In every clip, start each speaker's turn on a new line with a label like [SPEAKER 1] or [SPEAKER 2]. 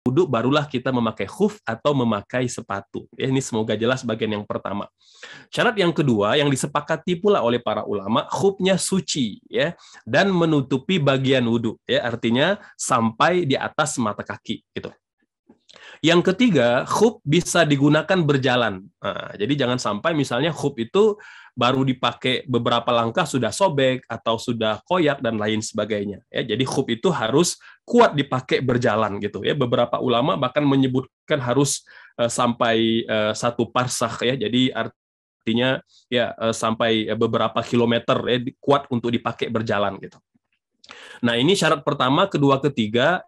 [SPEAKER 1] wudhu barulah kita memakai khuf atau memakai sepatu. Ya, ini semoga jelas bagian yang pertama. Syarat yang kedua yang disepakati pula oleh para ulama, khufnya suci ya dan menutupi bagian wudhu. Ya, artinya sampai di atas mata kaki gitu. Yang ketiga, hub bisa digunakan berjalan. Nah, jadi jangan sampai misalnya hub itu baru dipakai beberapa langkah sudah sobek atau sudah koyak dan lain sebagainya. Ya, jadi hub itu harus kuat dipakai berjalan gitu ya. Beberapa ulama bahkan menyebutkan harus uh, sampai uh, satu parsah ya. Jadi artinya ya uh, sampai beberapa kilometer ya kuat untuk dipakai berjalan gitu. Nah, ini syarat pertama, kedua, ketiga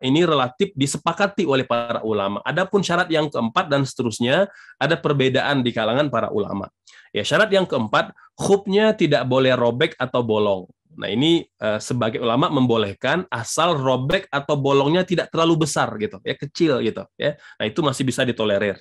[SPEAKER 1] ini relatif disepakati oleh para ulama. Adapun syarat yang keempat dan seterusnya ada perbedaan di kalangan para ulama. Ya, syarat yang keempat, khubnya tidak boleh robek atau bolong. Nah, ini eh, sebagai ulama membolehkan asal robek atau bolongnya tidak terlalu besar gitu, ya kecil gitu, ya. Nah, itu masih bisa ditolerir.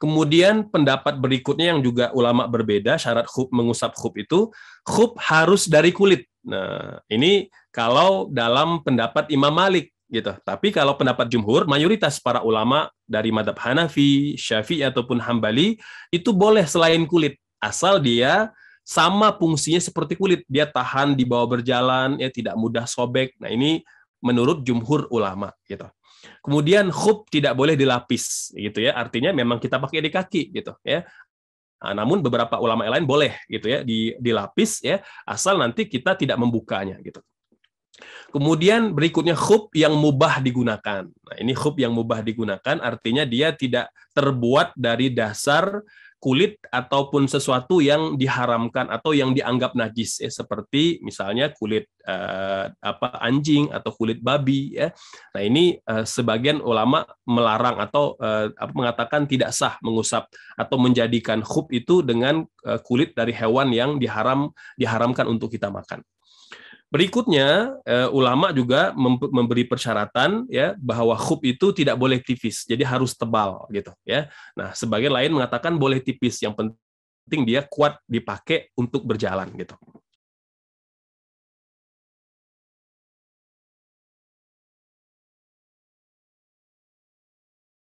[SPEAKER 1] Kemudian pendapat berikutnya yang juga ulama berbeda syarat khub mengusap khub itu khub harus dari kulit Nah, ini kalau dalam pendapat Imam Malik gitu. Tapi kalau pendapat jumhur, mayoritas para ulama dari madhab Hanafi, Syafi'i ataupun Hambali itu boleh selain kulit asal dia sama fungsinya seperti kulit. Dia tahan di bawah berjalan, ya tidak mudah sobek. Nah, ini menurut jumhur ulama gitu. Kemudian khub tidak boleh dilapis gitu ya. Artinya memang kita pakai di kaki gitu ya. Nah, namun beberapa ulama lain boleh gitu ya dilapis ya asal nanti kita tidak membukanya gitu. Kemudian berikutnya khub yang mubah digunakan. Nah, ini khub yang mubah digunakan artinya dia tidak terbuat dari dasar kulit ataupun sesuatu yang diharamkan atau yang dianggap najis ya seperti misalnya kulit eh, apa anjing atau kulit babi ya. Nah, ini eh, sebagian ulama melarang atau eh, mengatakan tidak sah mengusap atau menjadikan khub itu dengan eh, kulit dari hewan yang diharam diharamkan untuk kita makan. Berikutnya uh, ulama juga memberi persyaratan ya bahwa khub itu tidak boleh tipis, jadi harus tebal gitu ya. Nah, sebagian lain mengatakan boleh tipis, yang penting dia kuat dipakai untuk berjalan gitu.